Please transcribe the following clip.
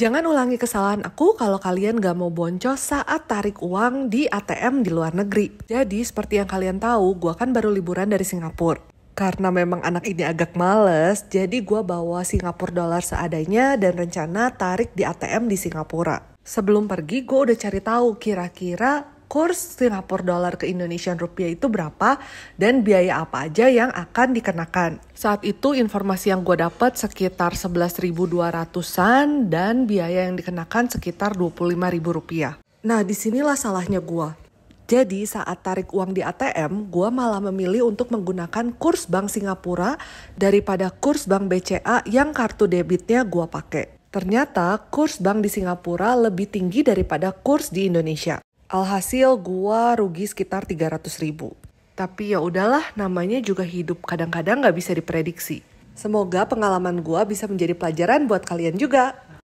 Jangan ulangi kesalahan aku kalau kalian gak mau boncos saat tarik uang di ATM di luar negeri. Jadi seperti yang kalian tahu, gue kan baru liburan dari Singapura. Karena memang anak ini agak males, jadi gue bawa Singapura dolar seadanya dan rencana tarik di ATM di Singapura. Sebelum pergi, gue udah cari tahu kira-kira kurs Singapura dollar ke Indonesian rupiah itu berapa dan biaya apa aja yang akan dikenakan. Saat itu informasi yang gue dapat sekitar 11.200-an dan biaya yang dikenakan sekitar 25.000 rupiah. Nah, disinilah salahnya gue. Jadi saat tarik uang di ATM, gue malah memilih untuk menggunakan kurs bank Singapura daripada kurs bank BCA yang kartu debitnya gue pakai. Ternyata kurs bank di Singapura lebih tinggi daripada kurs di Indonesia. Alhasil gua rugi sekitar 300 ribu. Tapi ya udahlah, namanya juga hidup kadang-kadang nggak bisa diprediksi. Semoga pengalaman gua bisa menjadi pelajaran buat kalian juga.